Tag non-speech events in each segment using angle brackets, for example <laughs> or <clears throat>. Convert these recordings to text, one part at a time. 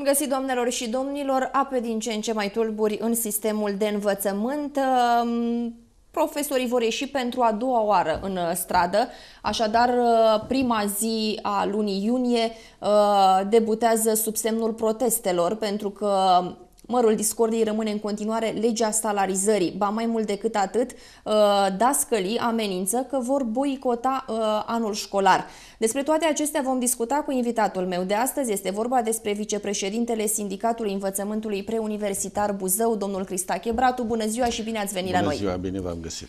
Bun găsit, doamnelor și domnilor! Ape din ce în ce mai tulburi în sistemul de învățământ. Ehm, profesorii vor ieși pentru a doua oară în stradă, așadar prima zi a lunii iunie ehm, debutează sub semnul protestelor pentru că Mărul discordiei rămâne în continuare legea salarizării. Ba mai mult decât atât, uh, dascălii amenință că vor boicota uh, anul școlar. Despre toate acestea vom discuta cu invitatul meu de astăzi. Este vorba despre vicepreședintele Sindicatului Învățământului Preuniversitar Buzău, domnul Cristache Bratu. Bună ziua și bine ați venit Bună la noi! Bună ziua, bine v-am găsit!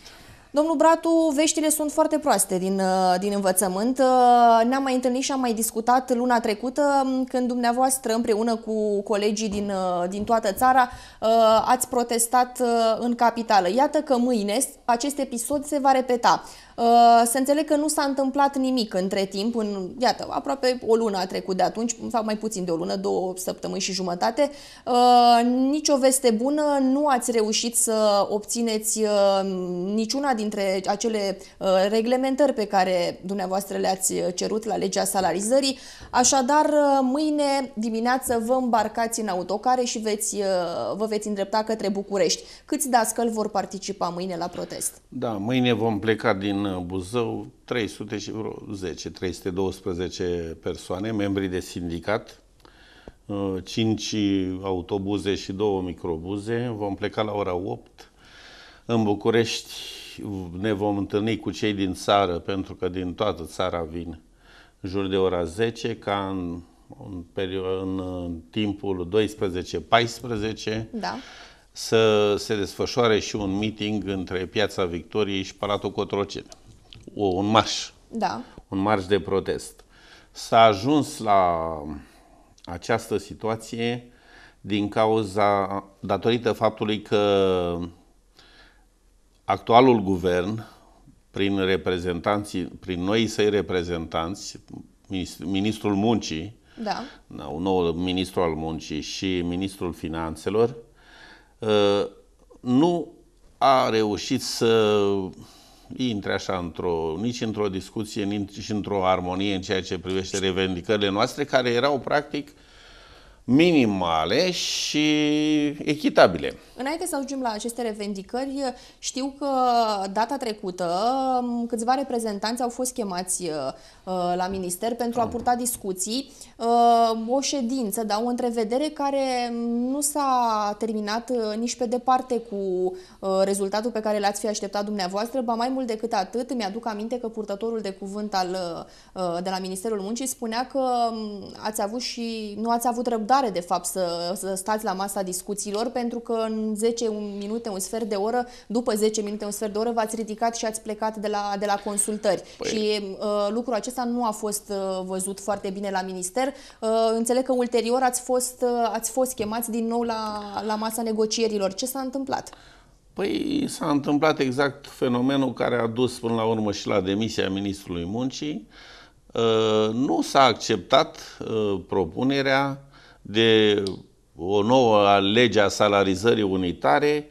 Domnul Bratu, veștile sunt foarte proaste din, uh, din învățământ. Uh, ne-am mai întâlnit și am mai discutat luna trecută um, când dumneavoastră împreună cu colegii din, uh, din toată țara ați protestat în capitală. Iată că mâine acest episod se va repeta. Uh, Se înțeleg că nu s-a întâmplat nimic între timp, în, iată, aproape o lună a trecut de atunci, sau mai puțin de o lună, două săptămâni și jumătate. Uh, Nici o veste bună, nu ați reușit să obțineți uh, niciuna dintre acele reglementări pe care dumneavoastră le-ați cerut la legea salarizării. Așadar, mâine dimineață vă îmbarcați în autocare și veți, vă veți îndrepta către București. Câți dascăl vor participa mâine la protest? Da, mâine vom pleca din în Buzău 310 312 persoane, membri de sindicat, 5 uh, autobuze și 2 microbuze. Vom pleca la ora 8 în București ne vom întâlni cu cei din țară, pentru că din toată țara vin în jur de ora 10, ca în, în, perio- în timpul 12-14. Da să se desfășoare și un meeting între Piața Victoriei și Palatul Cotroceni. O, un marș. Da. Un marș de protest. S-a ajuns la această situație din cauza, datorită faptului că actualul guvern, prin reprezentanții, prin noi săi reprezentanți, ministrul muncii, da. da. un nou ministru al muncii și ministrul finanțelor, Ă, nu a reușit să intre așa într-o, nici într-o discuție, nici într-o armonie în ceea ce privește revendicările noastre, care erau practic uh, minimale și echitabile. Înainte să ajungem la aceste revendicări, știu că data trecută câțiva reprezentanți au fost chemați uh, la minister pentru a mm. purta discuții. Uh, o ședință, dar o întrevedere care nu s-a terminat uh, nici pe departe cu rezultatul pe care l-ați fi așteptat dumneavoastră, ba mai mult decât atât, îmi aduc aminte că purtătorul de cuvânt al, de la Ministerul Muncii spunea că ați avut și nu ați avut răbdare răbdare, de fapt, să, să stați la masa discuțiilor, pentru că în 10 minute, un sfert de oră, după 10 minute, un sfert de oră, v-ați ridicat și ați plecat de la, de la consultări. Păi... Și uh, lucrul acesta nu a fost uh, văzut foarte bine la minister. Uh, înțeleg că ulterior ați fost, uh, ați fost chemați din nou la, la masa negocierilor. Ce s-a întâmplat? Păi s-a întâmplat exact fenomenul care a dus până la urmă și la demisia ministrului muncii. Uh, nu s-a acceptat uh, propunerea de o nouă lege a salarizării unitare,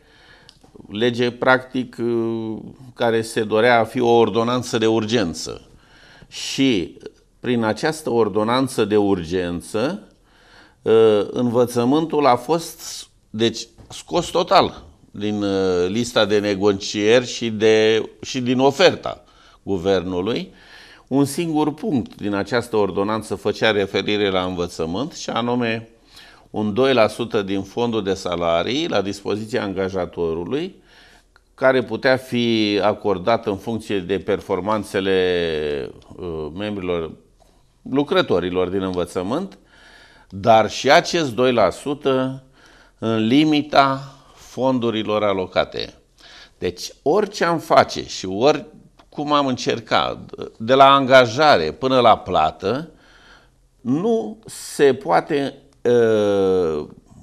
lege practic uh, care se dorea a fi o ordonanță de urgență. Și prin această ordonanță de urgență, uh, învățământul a fost deci, scos total din uh, lista de negocieri și, de, și din oferta guvernului un singur punct din această ordonanță făcea referire la învățământ și anume un 2% din fondul de salarii la dispoziția angajatorului care putea fi acordat în funcție de performanțele uh, membrilor, lucrătorilor din învățământ, dar și acest 2% în limita fondurilor alocate. Deci orice am face și ori cum am încercat, de la angajare până la plată, nu se poate, ă,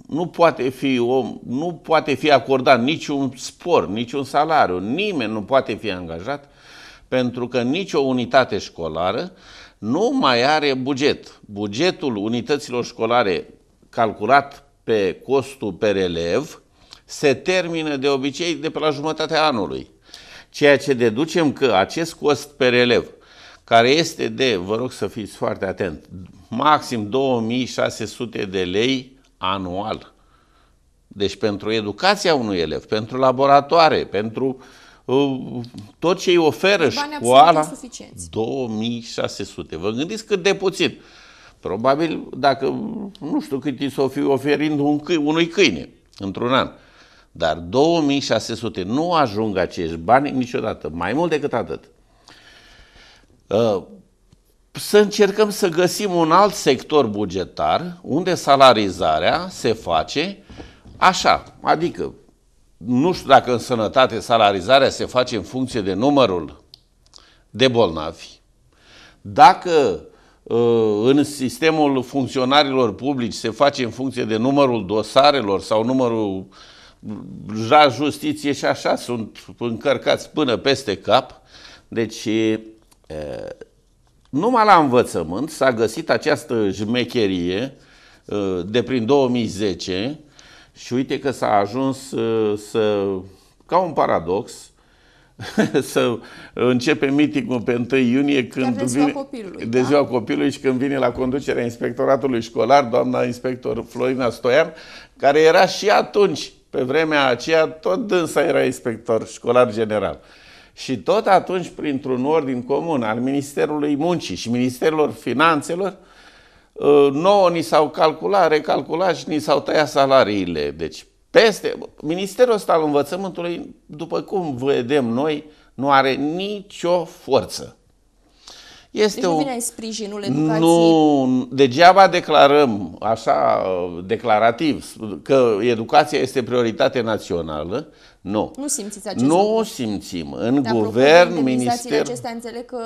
nu poate fi om, nu poate fi acordat niciun spor, niciun salariu, nimeni nu poate fi angajat pentru că nicio unitate școlară nu mai are buget. Bugetul unităților școlare calculat pe costul per elev se termină de obicei de pe la jumătatea anului. Ceea ce deducem că acest cost per elev, care este de, vă rog să fiți foarte atent, maxim 2600 de lei anual. Deci pentru educația unui elev, pentru laboratoare, pentru uh, tot ce îi oferă Bani școala, 2600. Vă gândiți cât de puțin. Probabil, dacă, nu știu cât i s-o fi oferind un câine, unui câine într-un an. Dar 2600 nu ajung acești bani niciodată, mai mult decât atât. Uh, să încercăm să găsim un alt sector bugetar unde salarizarea se face așa, adică nu știu dacă în sănătate salarizarea se face în funcție de numărul de bolnavi, dacă uh, în sistemul funcționarilor publici se face în funcție de numărul dosarelor sau numărul uh, la justiție și așa sunt încărcați până peste cap. Deci, e, numai la învățământ s-a găsit această jmecherie de prin 2010 și uite că s-a ajuns să, ca un paradox, <laughs> să începe mitingul pe 1 iunie când de ziua, vine, copilului, de da? ziua da? copilului și când vine la conducerea inspectoratului școlar doamna inspector Florina Stoian, care era și atunci pe vremea aceea tot dânsa era inspector școlar general. Și tot atunci, printr-un ordin comun al Ministerului Muncii și Ministerilor Finanțelor, ă, nouă ni s-au calculat, recalculat și ni s-au tăiat salariile. Deci, peste... Ministerul ăsta al învățământului, după cum vedem noi, nu are nicio forță. Este deci o... nu vine în sprijinul educației. Nu, degeaba declarăm, așa uh, declarativ, că educația este prioritate națională. Nu. Nu simțiți acest Nu lucru. o simțim. În Dar guvern, minister... acestea înțeleg că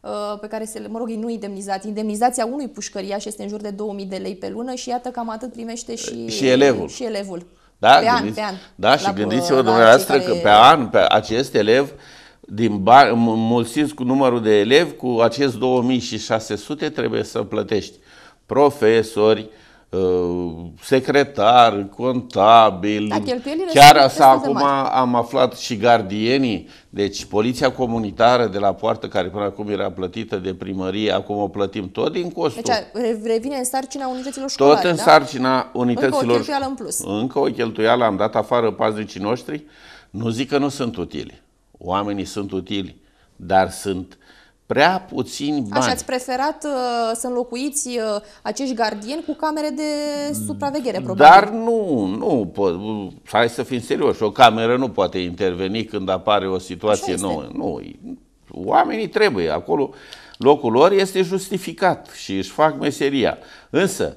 uh, pe care se, mă rog, nu indemnizați. Indemnizația unui pușcăriaș este în jur de 2000 de lei pe lună și iată cam atât primește și, uh, și elevul. Și elevul. Da, pe gândiți, an, pe an. Da, la, și gândiți-vă dumneavoastră care... că pe an, pe acest elev uh, din bar, mulțiți cu numărul de elevi, cu acest 2600 trebuie să plătești profesori, uh, secretar, contabil. Da, Chiar asta acum mari. am aflat și gardienii. Deci poliția comunitară de la poartă, care până acum era plătită de primărie, acum o plătim tot din costul. Deci revine în sarcina unităților școlare, Tot în da? sarcina unităților. Încă o cheltuială în plus. Încă o cheltuială. Am dat afară paznicii noștri. Nu zic că nu sunt utili oamenii sunt utili, dar sunt prea puțini bani. Așa ați preferat uh, să înlocuiți uh, acești gardieni cu camere de supraveghere, probabil. Dar nu, nu, po- hai să fim serioși, o cameră nu poate interveni când apare o situație nouă. Nu, oamenii trebuie, acolo locul lor este justificat și își fac meseria. Însă,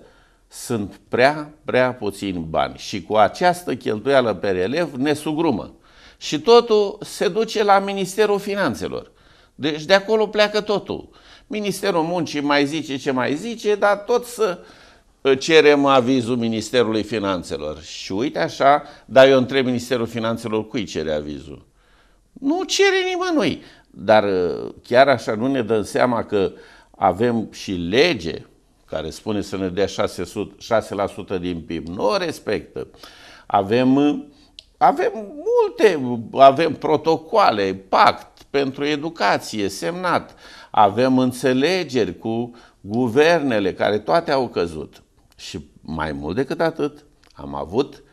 sunt prea, prea puțini bani și cu această cheltuială pe relev ne sugrumă. Și totul se duce la Ministerul Finanțelor. Deci de acolo pleacă totul. Ministerul Muncii mai zice ce mai zice, dar tot să uh, cerem avizul Ministerului Finanțelor. Și uite așa, dar eu întreb Ministerul Finanțelor cui cere avizul. Nu cere nimănui. Dar uh, chiar așa nu ne dăm seama că avem și lege care spune să ne dea 600, 6% din PIB. Nu o respectă. Avem uh, avem multe, avem protocoale, pact pentru educație semnat, avem înțelegeri cu guvernele care toate au căzut. Și mai mult decât atât, am avut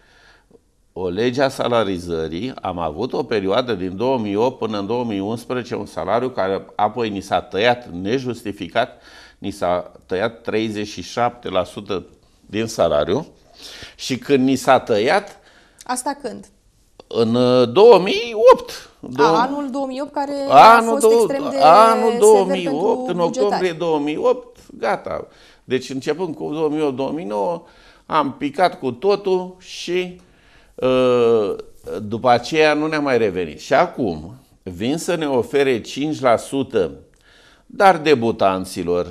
o lege a salarizării, am avut o perioadă din 2008 până în 2011 un salariu care apoi ni s-a tăiat nejustificat, ni s-a tăiat 37% din salariu și când ni s-a tăiat... Asta când? În 2008. Uh, a, anul 2008 care anul a fost do, extrem de Anul 2008, în octombrie 2008, gata. Deci începând cu 2008-2009 am picat cu totul și uh, după aceea nu ne-am mai revenit. Și acum vin să ne ofere 5% dar debutanților,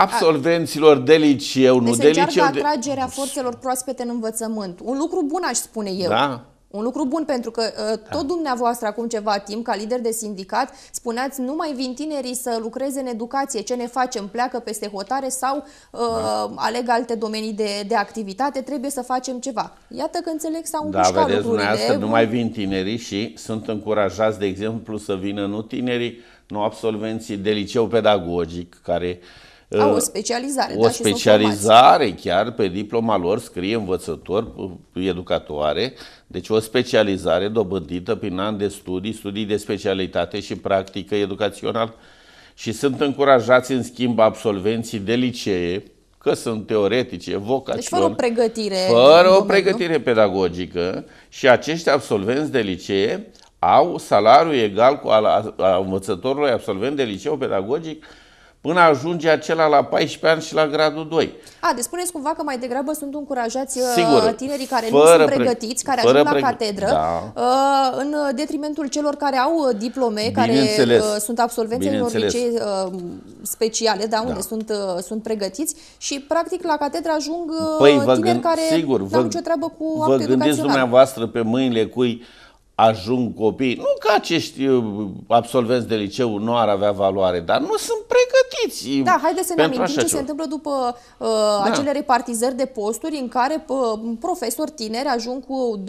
absolvenților deci de liceu, nu de liceu. Deci atragerea de... forțelor proaspete în învățământ. Un lucru bun aș spune eu. Da. Un lucru bun, pentru că uh, da. tot dumneavoastră acum ceva timp, ca lider de sindicat, spuneați nu mai vin tinerii să lucreze în educație, ce ne facem, pleacă peste hotare sau uh, da. uh, aleg alte domenii de, de activitate, trebuie să facem ceva. Iată că înțeleg sau Da, vedeți dumneavoastră, nu mai vin tinerii și sunt încurajați, de exemplu, să vină nu tinerii, nu absolvenții de liceu pedagogic, care uh, au uh, o specializare, o da, specializare și chiar pe diploma lor scrie învățător, uh, educatoare, deci o specializare dobândită prin an de studii, studii de specialitate și practică educațională. Și sunt încurajați, în schimb, absolvenții de licee, că sunt teoretice, vocaționale. Deci fără o pregătire. Fără o pregătire pedagogică și acești absolvenți de licee au salariu egal cu al învățătorului absolvent de liceu pedagogic până ajunge acela la 14 ani și la gradul 2. A, deci spuneți cumva că mai degrabă sunt încurajați uh, Sigur, tinerii care nu sunt pregătiți, care ajung la catedră, da. Uh, în detrimentul celor care au uh, diplome, care sunt absolvenți unor licee speciale, da, unde da. Sunt, sunt pregătiți și practic la catedră ajung păi, tineri gând, care sigur, nu au nicio treabă cu Vă gândiți dumneavoastră pe mâinile cui ajung copii, nu că acești uh, absolvenți de liceu nu ar avea valoare, dar nu sunt pregătiți. Da, haideți să ne amintim ce ceva. se întâmplă după uh, da. acele repartizări de posturi în care uh, profesori tineri ajung cu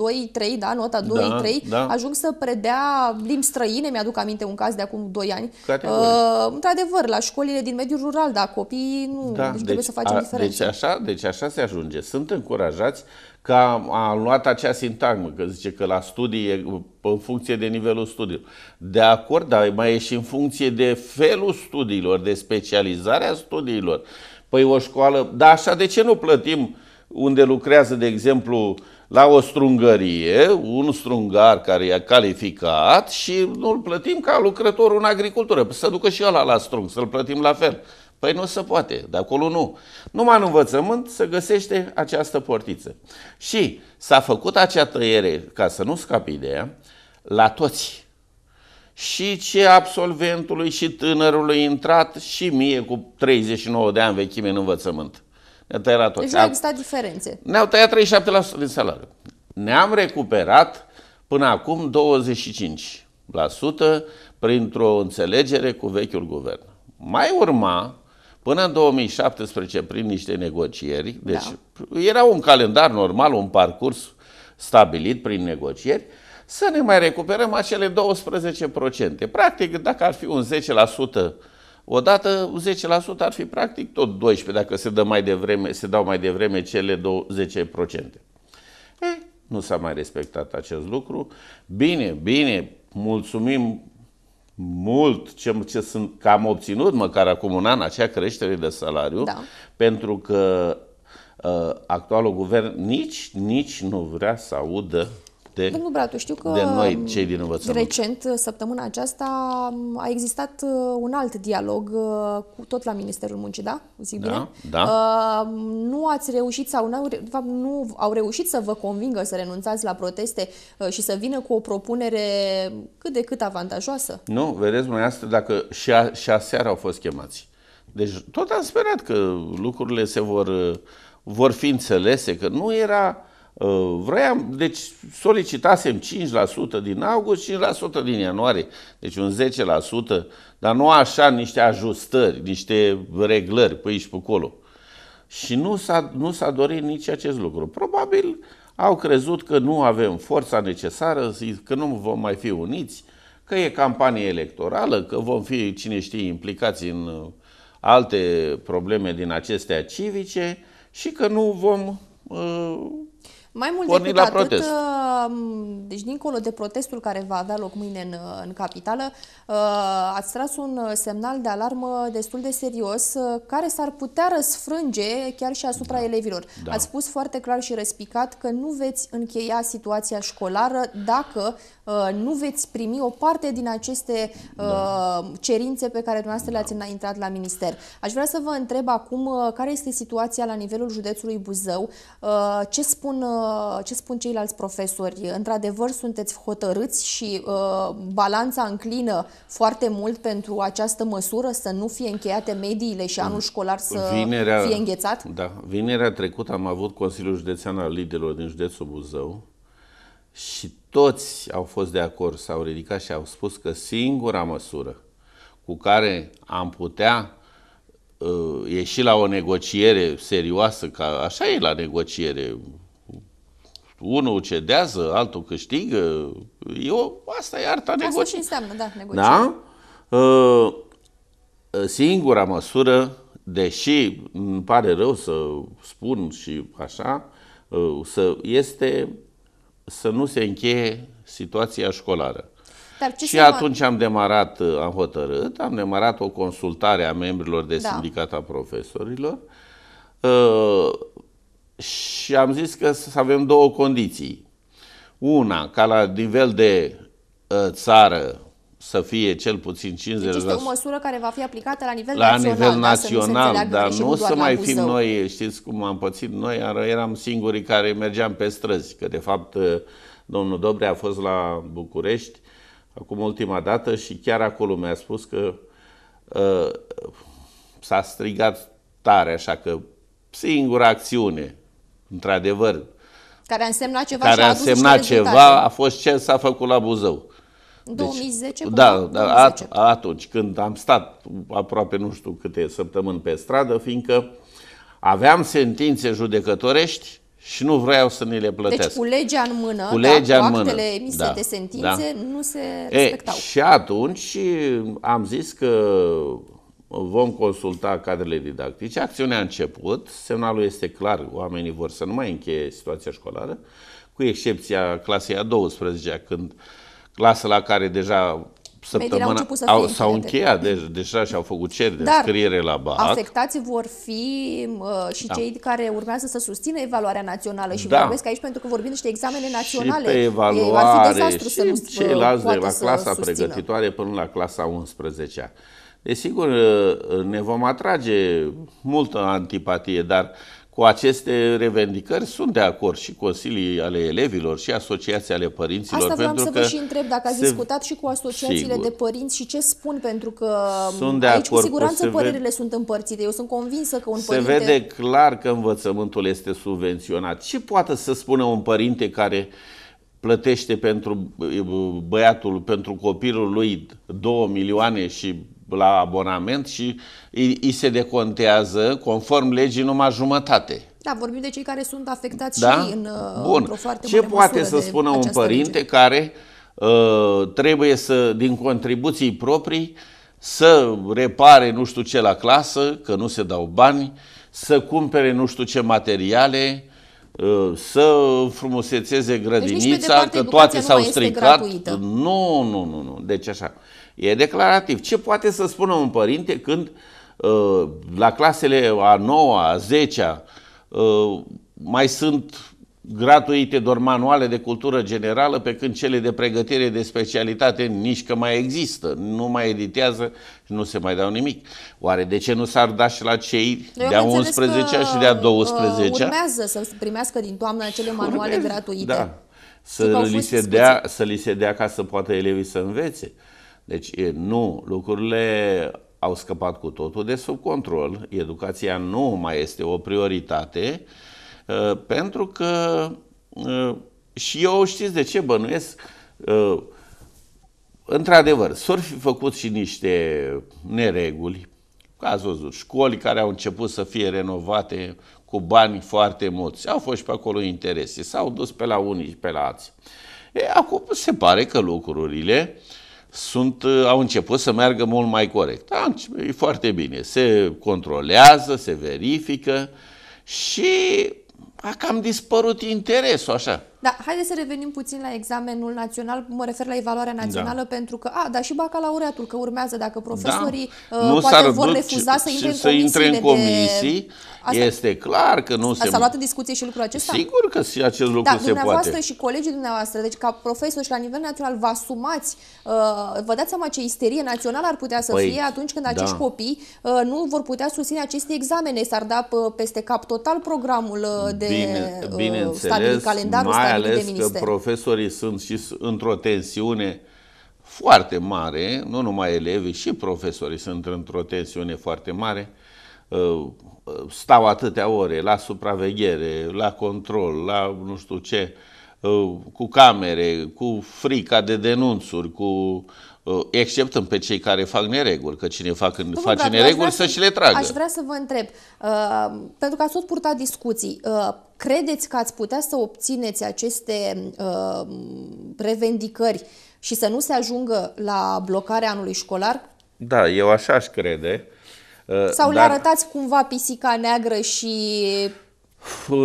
2-3, da, nota 2-3, da, da. ajung să predea limbi străine, mi-aduc aminte un caz de acum 2 ani. Uh, într-adevăr, la școlile din mediul rural, da, copiii nu, da, deci, deci trebuie să facem diferență. Deci așa, deci așa se ajunge. Sunt încurajați uh, că a, luat acea sintagmă, că zice că la studii, e în funcție de nivelul studiilor. De acord, dar mai e și în funcție de felul studiilor, de specializarea studiilor. Păi o școală, dar așa de ce nu plătim unde lucrează, de exemplu, la o strungărie, un strungar care e calificat și nu-l plătim ca lucrător în agricultură. Să ducă și ăla la strung, să-l plătim la fel. Păi nu se poate, de acolo nu. Numai în învățământ se găsește această portiță. Și s-a făcut acea tăiere, ca să nu scape ideea, la toți. Și ce absolventului și tânărului intrat și mie cu 39 de ani vechime în învățământ. Ne-a tăiat la toți. Deci nu existat diferențe. Ne-au tăiat 37% din salariu. Ne-am recuperat până acum 25% printr-o înțelegere cu vechiul guvern. Mai urma Până în 2017, prin niște negocieri, da. deci da. era un calendar normal, un parcurs stabilit prin negocieri, să ne mai recuperăm acele 12%. Practic, dacă ar fi un 10% odată, 10% ar fi practic tot 12% dacă se, dă mai devreme, se dau mai devreme cele 10%. E, nu s-a mai respectat acest lucru. Bine, bine, mulțumim mult ce, ce, sunt, că am obținut măcar acum un an acea creștere de salariu, da. pentru că uh, actualul guvern nici, nici nu vrea să audă de Domnul Bratu, știu că de noi, cei din învățământ. Recent, săptămâna aceasta, a existat uh, un alt dialog uh, cu tot la Ministerul Muncii, da? Zic da, bine? Da. Uh, nu ați reușit sau nu, de fapt, nu au reușit să vă convingă să renunțați la proteste uh, și să vină cu o propunere cât de cât avantajoasă? Nu, vedeți, dumneavoastră, dacă și, a, și aseară au fost chemați. Deci tot am sperat că lucrurile se vor, vor fi înțelese, că nu era Uh, vroiam, deci solicitasem 5% din august, 5% din ianuarie, deci un 10%, dar nu așa niște ajustări, niște reglări pe aici, pe acolo. Și nu s-a, nu s-a dorit nici acest lucru. Probabil au crezut că nu avem forța necesară, că nu vom mai fi uniți, că e campanie electorală, că vom fi, cine știe, implicați în uh, alte probleme din acestea civice și că nu vom uh, mai mult decât la atât, protest. Um, deci dincolo de protestul care va avea loc mâine în, în capitală, uh, ați tras un semnal de alarmă destul de serios uh, care s-ar putea răsfrânge chiar și asupra da. elevilor. Da. Ați spus foarte clar și răspicat că nu veți încheia situația școlară dacă Uh, nu veți primi o parte din aceste uh, da. cerințe pe care dumneavoastră le-ați da. intrat la minister. Aș vrea să vă întreb acum uh, care este situația la nivelul județului Buzău, ce spun, ce spun ceilalți profesori. Într-adevăr, sunteți hotărâți și balanța înclină foarte mult pentru această măsură să nu fie încheiate mediile și anul școlar să vinerea, fie înghețat? Da. Vinerea trecută am avut Consiliul Județean al Liderilor din județul Buzău și toți au fost de acord, s-au ridicat și au spus că singura măsură cu care am putea uh, ieși la o negociere serioasă, ca așa e la negociere, unul cedează, altul câștigă, eu, asta e arta negocierii. Asta înseamnă, da, da? negociere. Da? Uh, singura măsură, deși îmi pare rău să spun și așa, uh, să este să nu se încheie situația școlară. Dar ce și atunci am demarat, uh, am hotărât, am demarat o consultare a membrilor de da. sindicat a profesorilor uh, și am zis că să avem două condiții. Una, ca la nivel de uh, țară să fie cel puțin 50%. Deci este o măsură care va fi aplicată la nivel la național. La nivel da, național, da, dar nu o să mai fim noi, știți cum am pățit noi, eram singurii care mergeam pe străzi, că de fapt ă, domnul Dobre a fost la București acum ultima dată și chiar acolo mi-a spus că uh, s-a strigat tare, așa că singura acțiune, într-adevăr, care a însemnat ceva, care a, a, însemnat ceva a fost ce s-a făcut la Buzău. 2010 deci, da, 2010. da, at, atunci când am stat aproape nu știu câte săptămâni pe stradă, fiindcă aveam sentințe judecătorești și nu vreau să ni le deci plătesc. Deci cu legea în mână, cu da, legea da, cu în actele mână. emise da, de sentințe da. nu se respectau. E, și atunci am zis că vom consulta cadrele didactice. Acțiunea a început, semnalul este clar, oamenii vor să nu mai încheie situația școlară, cu excepția clasei a 12-a, când uh, clasă la care deja săptămâna au să au, s-au încheiat deci de, deja și au făcut cer de scriere la BAC. afectați vor fi uh, și da. cei care urmează să susțină evaluarea națională și da. vorbesc aici pentru că vorbim niște examene naționale. Și pe evaluare e, și să nu ceilalți de la clasa susțină. pregătitoare până la clasa 11 -a. Desigur, ne vom atrage multă antipatie, dar uh, cu aceste revendicări sunt de acord și consilii ale elevilor și asociații ale părinților. Asta vreau pentru să vă și întreb dacă ați se... discutat și cu asociațiile Sigur. de părinți și ce spun, pentru că sunt de aici acord cu siguranță cu părerile ve... sunt împărțite. Eu sunt convinsă că un se părinte... Se vede clar că învățământul este subvenționat. Ce poate să spună un părinte care plătește pentru băiatul, pentru copilul lui 2 milioane și la abonament și îi se decontează, conform legii, numai jumătate. Da, vorbim de cei care sunt afectați da? și în, uh, Bun. într-o foarte Ce poate să spună un părinte lege? care uh, trebuie să, din contribuții proprii, să repare nu știu ce la clasă, că nu se dau bani, să cumpere nu știu ce materiale, uh, să frumusețeze deci grădinița, deci că toate s-au stricat. Nu, nu, nu, nu. Deci așa. E declarativ. Ce poate să spună un părinte când uh, la clasele a 9 a 10 uh, mai sunt gratuite doar manuale de cultură generală, pe când cele de pregătire de specialitate nici că mai există, nu mai editează și nu se mai dau nimic. Oare de ce nu s-ar da și la cei de-a 11-a și de-a 12-a? Uh, urmează să primească din toamnă acele manuale urmează, da. gratuite. Da. Să li, se dea, să li se dea ca să poată elevii să învețe. Uh, deci nu, lucrurile au scăpat cu totul de sub control. Educația nu mai este o prioritate uh, pentru că uh, și eu știți de ce bănuiesc uh, într-adevăr, s fi făcut și niște nereguli, ca ați văzut, școli care au început să fie renovate cu bani foarte mulți. Au fost și pe acolo interese, s-au dus pe la unii și pe la alții. E, acum se pare că lucrurile uh, sunt, uh, au început să meargă mult mai corect. Da, e foarte bine. Se controlează, se verifică și a cam dispărut interesul, așa. Da, haideți să revenim puțin la examenul național, mă refer la evaluarea da. națională, da. pentru că, a, dar și bacalaureatul, că urmează dacă profesorii da. uh, poate vor refuza să intre, să în, intre în comisii, de... Asta... este clar că nu se... S-a luat în discuție și lucrul acesta? Sigur că și acest lucru da, se dumneavoastră și colegii dumneavoastră, deci ca profesori și la nivel național vă asumați, uh, vă dați seama ce isterie națională ar putea să păi, fie atunci când da. acești copii uh, nu vor putea susține aceste examene, s-ar da uh, peste cap total programul uh, de bine, uh, stabil calendarul mai mai ales că profesorii sunt și într-o tensiune foarte mare, nu numai elevii, și profesorii sunt într-o tensiune foarte mare, uh, stau atâtea ore la supraveghere, la control, la nu știu ce, Uh, cu camere, cu frica de denunțuri, cu uh, exceptăm pe cei care fac nereguli, că cine fac, Domnul face Brad, nereguli să, să și le tragă. Aș vrea să vă întreb, uh, pentru că ați tot purtat discuții, uh, credeți că ați putea să obțineți aceste uh, revendicări și să nu se ajungă la blocarea anului școlar? Da, eu așa aș crede. Uh, Sau dar... le arătați cumva pisica neagră și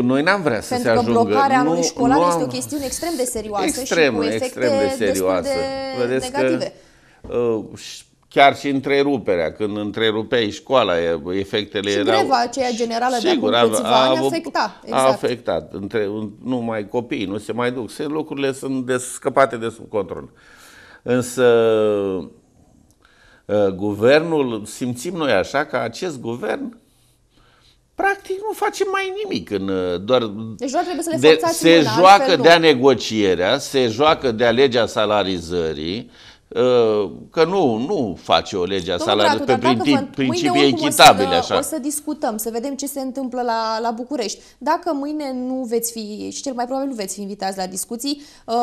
noi n-am vrea să Pentru se ajungă. Pentru că blocarea nu, anului școlar nu am... este o chestiune extrem de serioasă extrem, și cu efecte extrem de serioasă. de Vedeți negative. Că, uh, chiar și întreruperea, când întrerupeai școala, efectele și erau... greva aceea generală sigur, de acum câțiva a, ani afecta. Exact. A afectat. Între, nu mai copiii, nu se mai duc. Se, lucrurile sunt de, scăpate de sub control. Însă uh, guvernul, simțim noi așa că acest guvern practic nu facem mai nimic. În, uh, doar deci doar trebuie să le de, Se joacă de-a negocierea, se joacă de-a legea salarizării, Uh, că nu, nu face o lege a salariului pe principii, principii echitabile. să, așa. o să discutăm, să vedem ce se întâmplă la, la București. Dacă mâine nu veți fi, și cel mai probabil nu veți fi invitați la discuții, uh,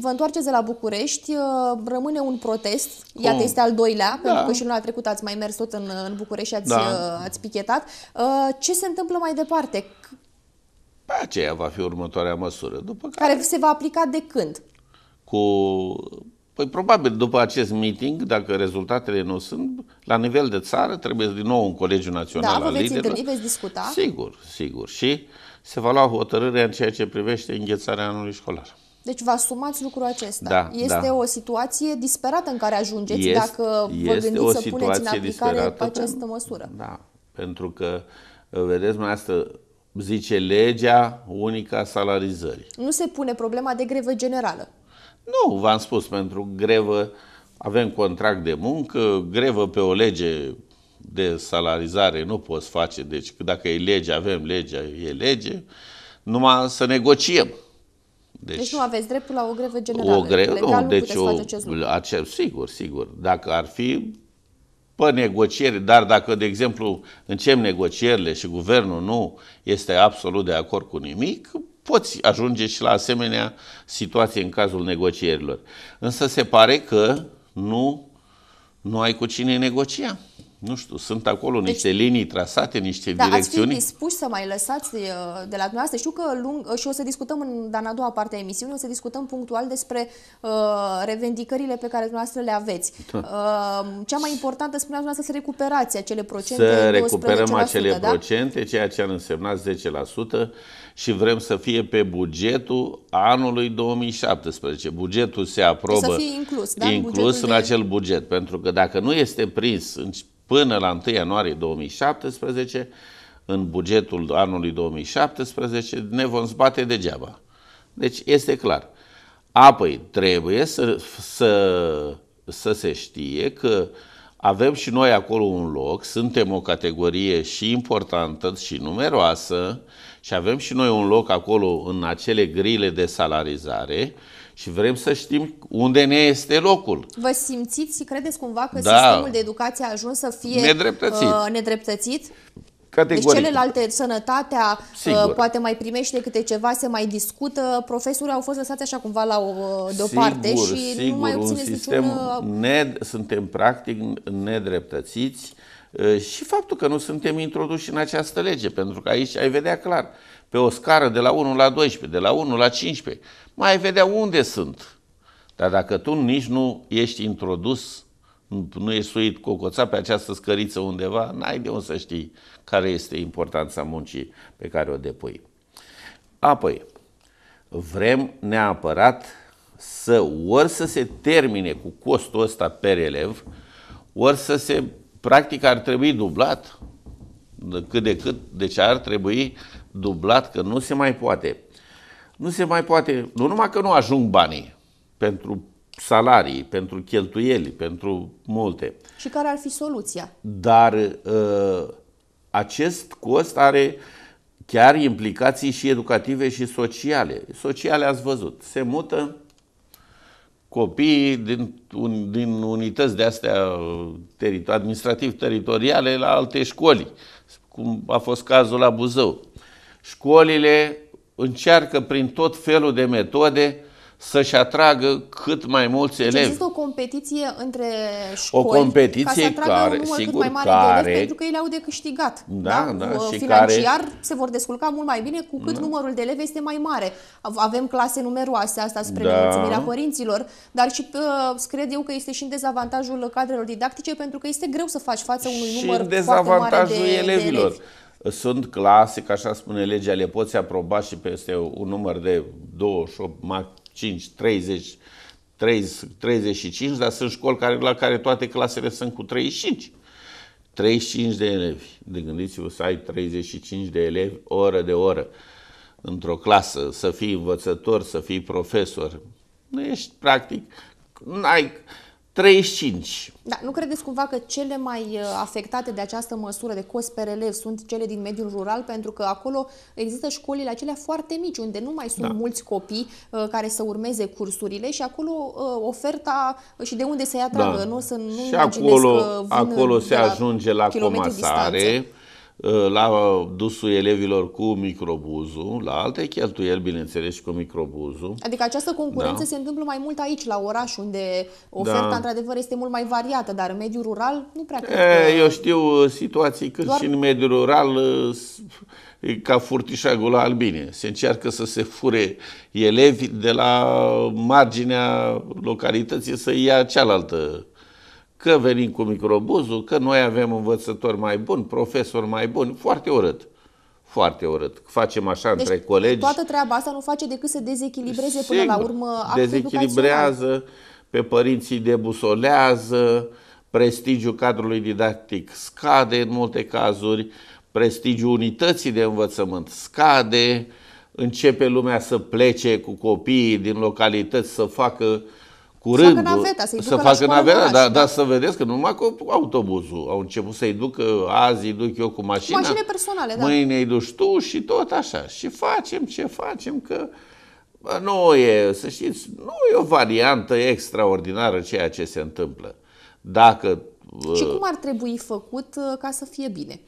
vă întoarceți de la București, uh, rămâne un protest, Cum? iată este al doilea, da. pentru că și luna trecută ați mai mers tot în, în București și ați, da. ați pichetat. Ce se întâmplă mai departe? Pe aceea va fi următoarea măsură. După care, care se va aplica de când? Cu Păi probabil după acest meeting, dacă rezultatele nu sunt, la nivel de țară trebuie din nou un colegiu național da, al veți liderilor. întâlni, veți discuta? Sigur, sigur. Și se va lua hotărârea în ceea ce privește înghețarea anului școlar. Deci vă asumați lucrul acesta. Da, este da. o situație disperată în care ajungeți este, dacă vă este gândiți o să puneți în aplicare această măsură. Da, pentru că, uh, vedeți, mai asta zice legea unică a salarizării. Nu se pune problema de grevă generală. Nu, v-am spus, pentru grevă avem contract de muncă, grevă pe o lege de salarizare nu poți face, deci dacă e lege, avem legea, e lege, numai să negociem. Deci, deci nu aveți dreptul la o grevă generală. O grevă, nu, deci o, face acest lucru. Acel, sigur, sigur. Dacă ar fi pe negocieri, dar dacă, de exemplu, încep negocierile și guvernul nu este absolut de acord cu nimic, poți ajunge și la asemenea situație în cazul negocierilor. Însă se pare că nu, nu ai cu cine negocia. Nu știu, sunt acolo deci, niște linii trasate, niște da, direcțiuni. Ați fi dispuși să mai lăsați uh, de la dumneavoastră. Știu că lung, uh, și o să discutăm în, dar în a doua parte a emisiunii, o să discutăm punctual despre uh, revendicările pe care dumneavoastră le aveți. Da. Uh, cea mai importantă, spuneați dumneavoastră, să recuperați acele procente. Să recuperăm acele da? procente, ceea ce ar însemna 10% și vrem să fie pe bugetul anului 2017. Bugetul se aprobă să fie inclus, da? inclus în de... acel buget, pentru că dacă nu este prins până la 1 ianuarie 2017, în bugetul anului 2017, ne vom zbate degeaba. Deci este clar. Apoi, trebuie să, să, să se știe că avem și noi acolo un loc, suntem o categorie și importantă și numeroasă, și avem și noi un loc acolo în acele grile de salarizare și vrem să știm unde ne este locul. Vă simțiți și credeți cumva că da. sistemul de educație a ajuns să fie nedreptățit? Uh, nedreptățit? Categoric. Deci celelalte, sănătatea, uh, Sigur. Uh, poate mai primește câte ceva, se mai discută. Profesorii au fost lăsați așa cumva la o, uh, deoparte sigur, și sigur, nu mai obțineți un sistem niciun... Uh, ne, suntem practic nedreptățiți și faptul că nu suntem introduși în această lege, pentru că aici ai vedea clar, pe o scară de la 1 la 12, de la 1 la 15, mai ai vedea unde sunt. Dar dacă tu nici nu ești introdus, nu ești suit cocoța pe această scăriță undeva, n-ai de unde să știi care este importanța muncii pe care o depui. Apoi, vrem neapărat să ori să se termine cu costul ăsta per elev, ori să se practic ar trebui dublat, cât de cât, deci ar trebui dublat, că nu se mai poate. Nu se mai poate, nu numai că nu ajung banii pentru salarii, pentru cheltuieli, pentru multe. Și care ar fi soluția? Dar ă, acest cost are chiar implicații și educative și sociale. Sociale ați văzut, se mută copiii din, un, din unități de astea teri, administrativ-teritoriale la alte școli, cum a fost cazul la Buzău. Școlile încearcă prin tot felul de metode să-și atragă cât mai mulți deci elevi. Există o competiție între școli o competiție ca să care, un sigur, cât mai mare care, de elevi, pentru că ele au de câștigat. Da, da? da uh, și Financiar care, se vor descurca mult mai bine cu cât da. numărul de elevi este mai mare. Avem clase numeroase, asta spre da. mulțumirea părinților, dar și uh, cred eu că este și în dezavantajul cadrelor didactice pentru că este greu să faci față unui și număr foarte mare de, elevilor. de elevi sunt clase, ca așa spune legea, le poți aproba și peste un număr de 28, 5, 30, 30, 35, dar sunt școli care, la care toate clasele sunt cu 35. 35 de elevi. De gândiți-vă să ai 35 de elevi oră de oră într-o clasă, să fii învățător, să fii profesor. Nu ești practic, n-ai, 35. Da, nu credeți cumva că cele mai uh, afectate de această măsură de cost pe relev sunt cele din mediul rural? Pentru că acolo există școlile acelea foarte mici, unde nu mai sunt da. mulți copii uh, care să urmeze cursurile și acolo uh, oferta și de unde se ia Da. Nu, să nu și acolo, că acolo se ajunge la comasare. Distanță. Uh, la dusul elevilor cu microbuzul, la alte cheltuieli, bineînțeles, și cu microbuzul. Adică această concurență da. se întâmplă mai mult aici, la oraș, unde oferta, da. într-adevăr, este mult mai variată, dar în mediul rural nu prea cred e, că... Eu știu uh, situații când Doar... și în mediul rural, uh, ca furtișagul la albine. Se încearcă să se fure elevi de la marginea localității să ia cealaltă că venim cu microbuzul, că noi avem învățători mai buni, profesori mai buni, foarte urât. Foarte urât. Facem așa deci, între colegi. toată treaba asta nu face decât să dezechilibreze Sigur, până la urmă actul Dezechilibrează, educațional. pe părinții debusolează, prestigiul cadrului didactic scade în multe cazuri, prestigiul unității de învățământ scade, începe lumea să plece cu copiii din localități să facă uh, curând să facă naveta, să, să facă naveta dar da, să vedeți că numai cu autobuzul au început să-i duc, azi îi duc eu cu mașina, cu mașini personale, da. mâine îi duci tu și tot așa. Și facem ce facem, că nu e, să știți, nu e o variantă extraordinară ceea ce se întâmplă. Dacă și cum ar trebui făcut uh, ca să fie bine?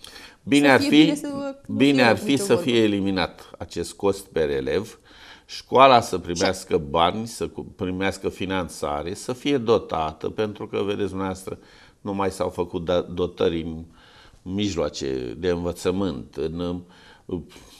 Bine să ar fi, bine, să, bine ar fi să fie eliminat acest cost pe elev școala să primească bani, să primească finanțare, să fie dotată, pentru că, vedeți dumneavoastră, nu mai s-au făcut da, dotări în mijloace de învățământ, în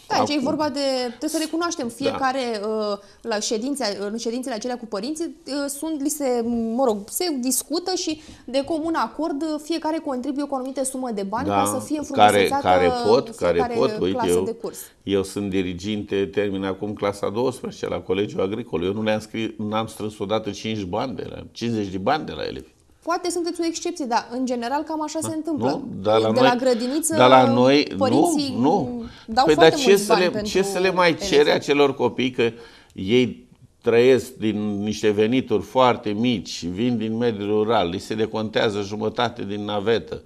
da, aici deci e vorba de... Trebuie să recunoaștem, da. fiecare da. la ședințe, în ședințele acelea cu părinții uh, sunt, li se, mă rog, se discută și de comun acord uh, fiecare contribuie cu o anumită sumă de bani da, ca să fie care, care pot, care pot, uite, eu, de curs. eu sunt diriginte, termin acum clasa 12 la Colegiul Agricol. Eu nu le-am scris, n-am strâns odată 5 bani de la, 50 de bani de la elevi. Poate sunteți o excepție, dar în general cam așa se întâmplă. Nu, dar la de noi, la grădiniță, dar la noi, părinții nu, nu. dau păi foarte dar ce să, le, ce să le mai cere acelor copii că ei trăiesc din niște venituri foarte mici, vin din mediul rural, li se decontează jumătate din navetă,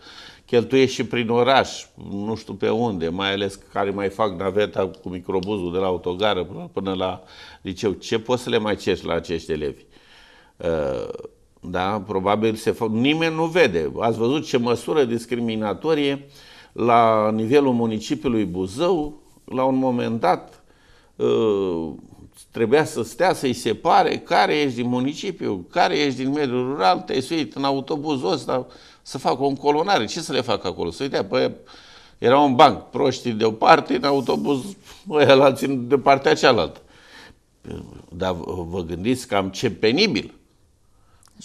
cheltuie și prin oraș, nu știu pe unde, mai ales care mai fac naveta cu microbuzul de la autogară până la liceu. Ce poți să le mai ceri la acești elevi? Uh, da? Probabil se fac, nimeni nu vede. Ați văzut ce măsură discriminatorie la nivelul municipiului Buzău, la un moment dat, ă, trebuia să stea să-i separe care ești din municipiu, care ești din mediul rural, te-ai suit în autobuzul ăsta, să facă o colonare. Ce să le fac acolo? Să-i dea Era un banc, proștii de o parte, în autobuz, ăia la țin de partea cealaltă. Dar vă gândiți cam ce penibil.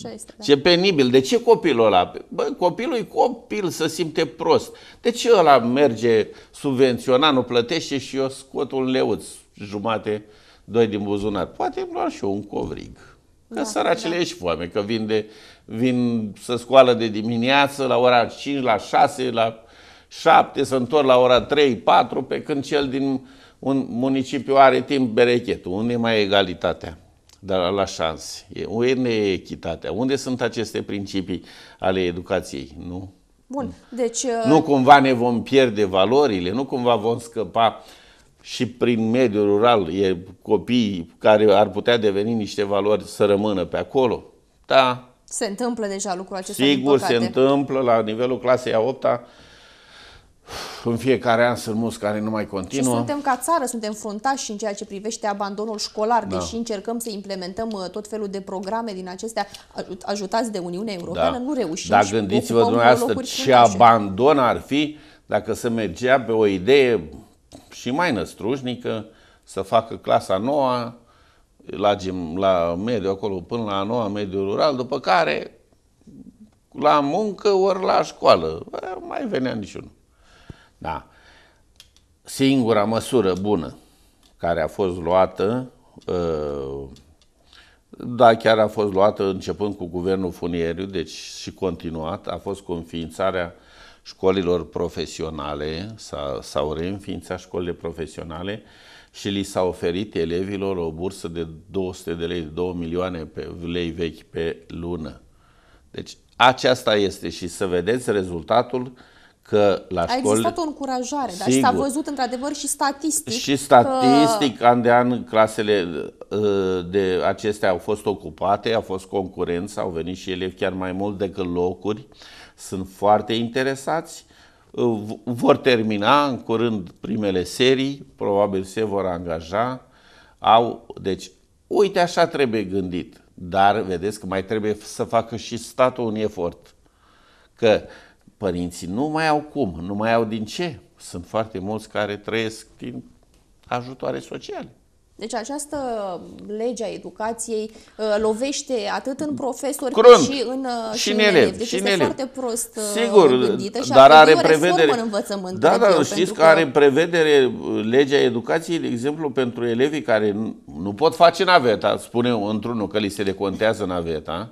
Așa este, da. Ce penibil. De ce copilul ăla? Bă, copilul e copil să simte prost. De ce ăla merge subvenționat, nu plătește și eu scot un leuț jumate, doi din buzunar? Poate îmi luam și eu un covrig. Că da, săracele da. ești foame, că vin, de, vin să scoală de dimineață la ora 5, la 6, la 7, să întorc la ora 3, 4, pe când cel din un municipiu are timp berechetul. Unde mai e egalitatea? dar la șanse. E o echitatea? Unde sunt aceste principii ale educației? Nu? Bun, mm. deci... Uh, nu cumva ne vom pierde valorile, nu cumva vom scăpa și prin mediul rural e copii care ar putea deveni niște valori să rămână pe acolo. Da. Se întâmplă deja lucrul acesta, Sigur, se întâmplă la nivelul clasei a 8 -a, în fiecare an sunt mulți care nu mai continuă. Și suntem ca țară, suntem fruntași în ceea ce privește abandonul școlar, da. deși încercăm să implementăm uh, tot felul de programe din acestea ajutați de Uniunea da. Europeană, da. nu reușim. Dar gândiți-vă dumneavoastră ce fruntașe. abandon ar fi dacă se mergea pe o idee și mai năstrușnică să facă clasa noua la, gym, la mediu acolo până la noua mediu rural, după care la muncă ori la școală. Mai venea niciunul. Da. Singura măsură bună care a fost luată, uh, da, chiar a fost luată începând cu guvernul Funieriu, deci și continuat, a fost conființarea școlilor profesionale, s-au reînființat școlile profesionale și li s-a oferit elevilor o bursă de 200 de lei, 2 milioane pe lei vechi pe lună. Deci aceasta este și să vedeți rezultatul uh, că la a școli... A existat o încurajare, sigur, dar și s-a văzut într-adevăr și statistic. Și statistic, că... an de an, clasele uh, de acestea au fost ocupate, au fost concurență, au venit și elevi chiar mai mult decât locuri. Sunt foarte interesați. Uh, vor termina în curând primele serii, probabil se vor angaja. Au, deci, uite așa trebuie gândit. Dar vedeți că mai trebuie să facă și statul un efort. Că părinții nu mai au cum, nu mai au din ce. Sunt foarte mulți care trăiesc din ajutoare sociale. Deci această lege a educației uh, lovește atât în profesori Crunt. cât și în, uh, și, și în elevi. Deci și este foarte prost uh, Sigur, gândită și dar are prevedere. în învățământ. Da, dar eu, știți că, că are prevedere legea educației, de exemplu, pentru elevii care nu pot face naveta, spune într-unul că li se decontează naveta,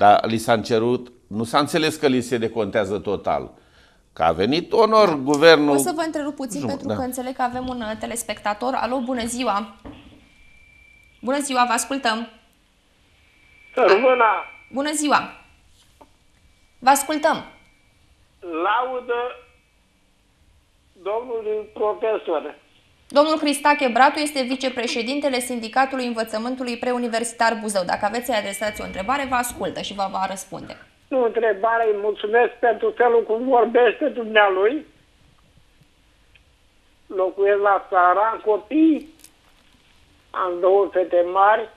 dar li s-a cerut, nu s-a înțeles că li se decontează total. Că a venit onor da. guvernul... O să vă întrerup puțin Jum, pentru da. că înțeleg că avem un uh, telespectator. Alo, bună ziua! Bună ziua, vă ascultăm! Sărmâna! Bună ziua! Vă ascultăm! Laudă domnului profesor! Domnul Cristache Bratu este vicepreședintele Sindicatului Învățământului Preuniversitar Buzău. Dacă aveți să adresați o întrebare, vă ascultă și vă va răspunde. Nu întrebare, îi mulțumesc pentru felul cum vorbește dumnealui. Locuiesc la țara, am copii, am două fete mari,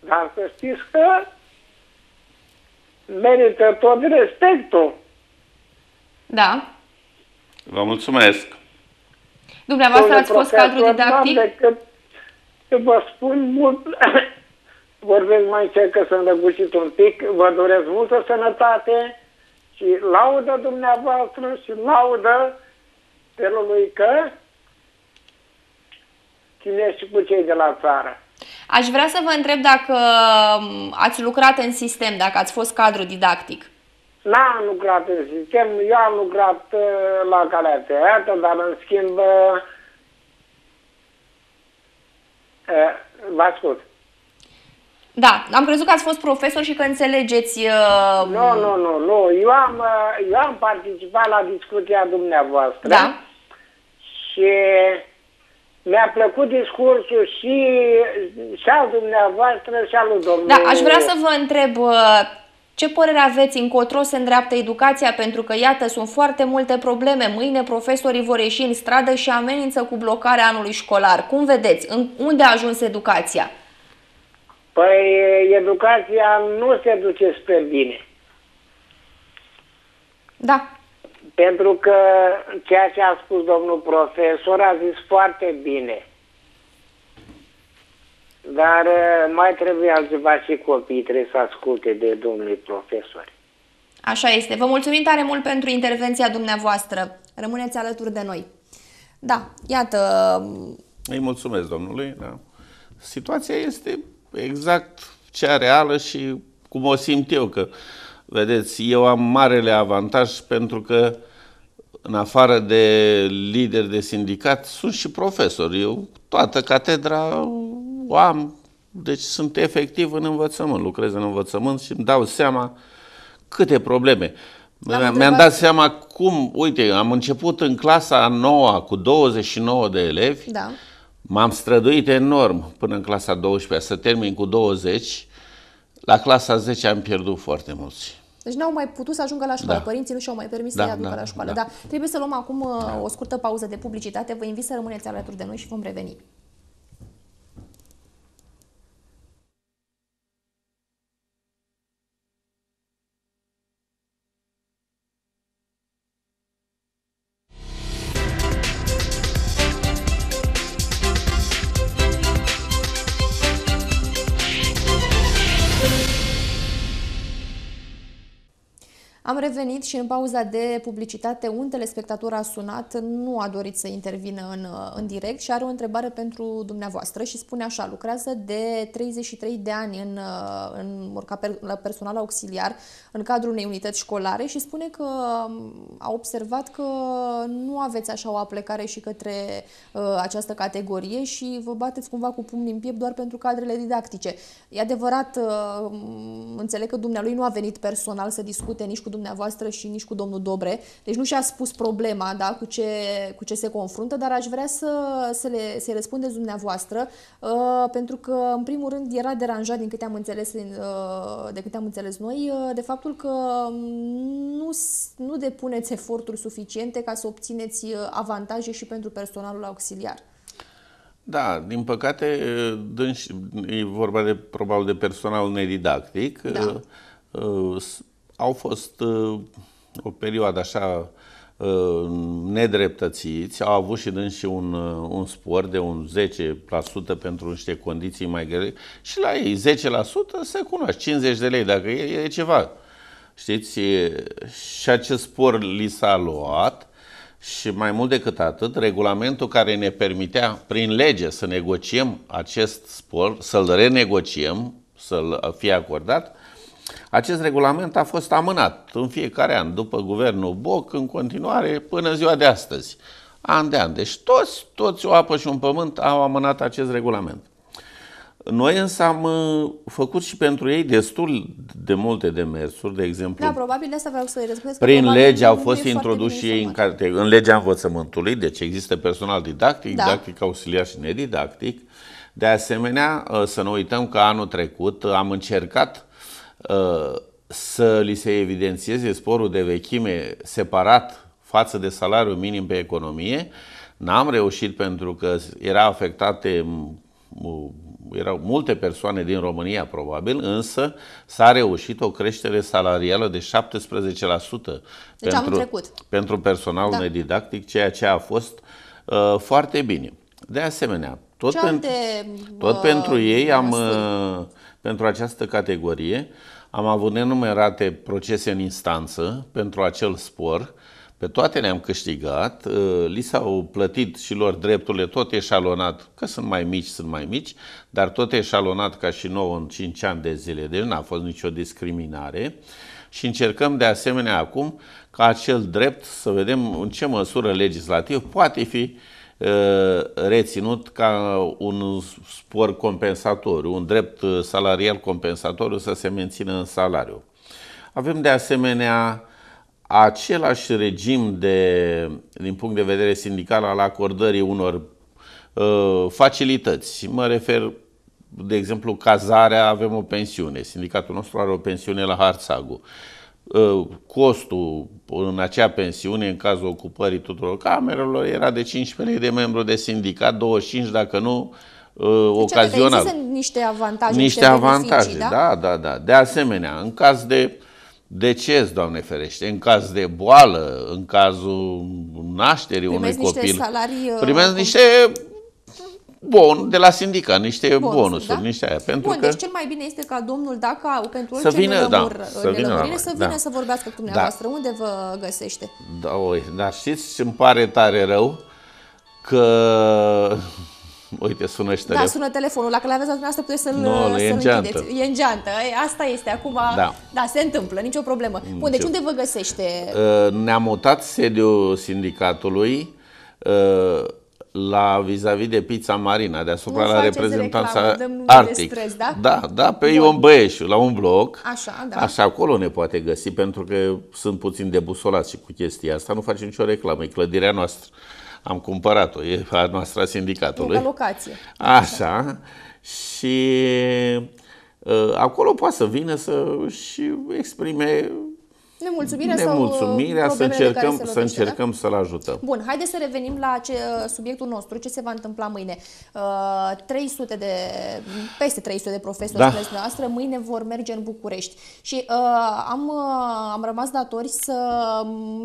dar să știți că merită tot respectul. Da. Vă mulțumesc. Dumneavoastră ați fost cadru didactic? Decât, vă spun mult, <coughs> vorbesc mai ce că sunt răgușit un pic, vă doresc multă sănătate și laudă dumneavoastră și laudă celului că cine și cu cei de la țară. Aș vrea să vă întreb dacă um, ați lucrat în sistem, dacă ați fost cadru didactic n-a lucrat în sistem, eu am lucrat uh, la calea ferată, dar în schimb uh, uh, vă ascult. Da, am crezut că ați fost profesor și că înțelegeți... Uh... Nu, nu, nu, nu. Eu am, eu am participat la discuția dumneavoastră. Da. Și mi-a plăcut discursul și, și al dumneavoastră și al lui da, domnului. Da, aș vrea să vă întreb ce părere aveți încotro se îndreaptă educația? Pentru că, iată, sunt foarte multe probleme. Mâine profesorii vor ieși în stradă și amenință cu blocarea anului școlar. Cum vedeți? În, unde a ajuns educația? Păi, educația nu se duce spre bine. Da. Pentru că ceea ce a spus domnul profesor a zis foarte bine. Dar uh, mai trebuie altceva și copiii, trebuie să asculte de domnului profesor. Așa este. Vă mulțumim tare mult pentru intervenția dumneavoastră. Rămâneți alături de noi. Da, iată... Um, Îi mulțumesc domnului. Da. Situația este exact cea reală și cum o simt eu, că, vedeți, eu am marele avantaj pentru că în afară de lider de sindicat, sunt și profesor. Eu toată catedra am, deci sunt efectiv în învățământ, lucrez în învățământ și îmi dau seama câte probleme. Mi-am mi dat seama cum, uite, am început în clasa noua cu 29 de elevi, da. m-am străduit enorm până în clasa 12 să termin cu 20, la clasa 10 am pierdut foarte mulți. Deci n-au mai putut să ajungă la școală. Da. Părinții nu și-au mai permis da, să-i aducă da, la școală. Da. Da. trebuie să luăm acum uh, da. o scurtă pauză de publicitate. Vă invit să rămâneți alături de noi și vom reveni. Am revenit și în pauza de publicitate un telespectator a sunat, nu a dorit să intervină în, în direct și are o întrebare pentru dumneavoastră și spune așa, lucrează de 33 de ani în, în ca personal auxiliar în cadrul unei unități școlare și spune că um, a observat că nu aveți așa o aplecare și către uh, această categorie și vă bateți cumva cu pumnii în piept doar pentru cadrele didactice. E adevărat, uh, înțeleg că dumnealui nu a venit personal să discute nici cu dumneavoastră și nici cu domnul Dobre. Deci nu și-a spus problema da, cu, ce, cu ce se confruntă, dar aș vrea să, să le, să-i răspundeți dumneavoastră, uh, pentru că, în primul rând, era deranjat, din câte am înțeles, uh, de câte am înțeles noi, uh, de faptul că mm, nu, nu depuneți eforturi suficiente ca să obțineți uh, avantaje și pentru personalul auxiliar. Da, din păcate, uh, dânși, e vorba de probabil de personal nedidactic. Da. Uh, au fost uh, o perioadă așa uh, nedreptățiți, au avut și dâns și un, uh, un spor de un 10% pentru niște condiții mai grele și la ei 10% se cunoaște, 50 de lei dacă e, e ceva. Știți? Și acest spor li s-a luat și mai mult decât atât, regulamentul care ne permitea prin lege să negociem acest spor, să-l renegociem, să-l fie acordat, acest regulament a fost amânat în fiecare an după guvernul Boc, în continuare, până ziua de astăzi, an de an. Deci toți, toți o apă și un pământ au amânat acest regulament. Noi însă am uh, făcut și pentru ei destul de multe demersuri, de exemplu. Da, probabil asta vreau să-i răspundesc. Prin lege au fost introduși ei în, carte, în legea învățământului, deci există personal didactic, da. didactic auxiliar și nedidactic. De asemenea, uh, să nu uităm că anul trecut am încercat Uh, să li se evidențieze sporul de vechime separat față de salariul minim pe economie. N-am reușit pentru că era afectate erau multe persoane din România, probabil, însă s-a reușit o creștere salarială de 17% deci pentru, pentru personalul da. nedidactic, ceea ce a fost uh, foarte bine. De asemenea, tot, pen, alte, tot uh, pentru ei am, uh, pentru această categorie am avut nenumerate procese în instanță pentru acel spor, pe toate le-am câștigat, uh, li s-au plătit și lor drepturile, tot eșalonat, că sunt mai mici, sunt mai mici, dar tot eșalonat ca și nouă în 5 ani de zile, deci n-a fost nicio discriminare. Și încercăm de asemenea acum ca acel drept să vedem în ce măsură legislativ poate fi uh, Uh, reținut ca un spor compensatoriu, un drept salarial compensatoriu să se mențină în salariu. Avem de asemenea același regim de, din punct de vedere sindical al acordării unor uh, facilități. Mă refer, de exemplu, cazarea, avem o pensiune. Sindicatul nostru are o pensiune la Harțagu. Uh, Uh, costul în acea pensiune, în cazul ocupării tuturor camerelor, era de 15 lei de membru de sindicat, 25 dacă nu, uh, deci, ocazional. Deci niște avantaje. Niște, avantaje, da? da, da, da. De asemenea, în caz de deces, Doamne ferește, în caz de boală, în cazul nașterii primezi unui copil, uh, niște salarii, primesc niște bon, de la sindicat, niște bonusuri, bonusuri da? niște aia. Pentru Bun, că... deci cel mai bine este ca domnul, dacă pentru orice da, să vină, da, să vină, la să da. vină da. să vorbească cu da. dumneavoastră. Da. Unde vă găsește? Da, oi, dar știți ce îmi pare tare rău? Că... <laughs> Uite, sună și telefonul. Da, sună telefonul. Dacă l-aveți la dumneavoastră, puteți să-l no, să e, e în geantă. Asta este acum. Da. da, se întâmplă, nicio problemă. Bun, deci unde vă găsește? Ă, ne-am mutat sediul sindicatului ă, la vis-a-vis -vis de pizza Marina, deasupra nu la reprezentanța reclamă, Arctic. Stres, da? da, da, pe Bun. Ion Băieșu, la un bloc. Așa, da. Așa, acolo ne poate găsi, pentru că sunt puțin debusolați și cu chestia asta. Nu facem nicio reclamă, e clădirea noastră. Am cumpărat-o, e a noastră a sindicatului. E locație. Așa. așa. Și uh, acolo poate să vină să și exprime nemulțumirea, nemulțumirea sau uh, să încercăm, să, da? încercăm da? să-l ajutăm. Bun, haideți să revenim la ce, uh, subiectul nostru, ce se va întâmpla mâine. Uh, 300 de, peste 300 de profesori, da. noastră, mâine vor merge în București. Și uh, am, uh, am rămas datori să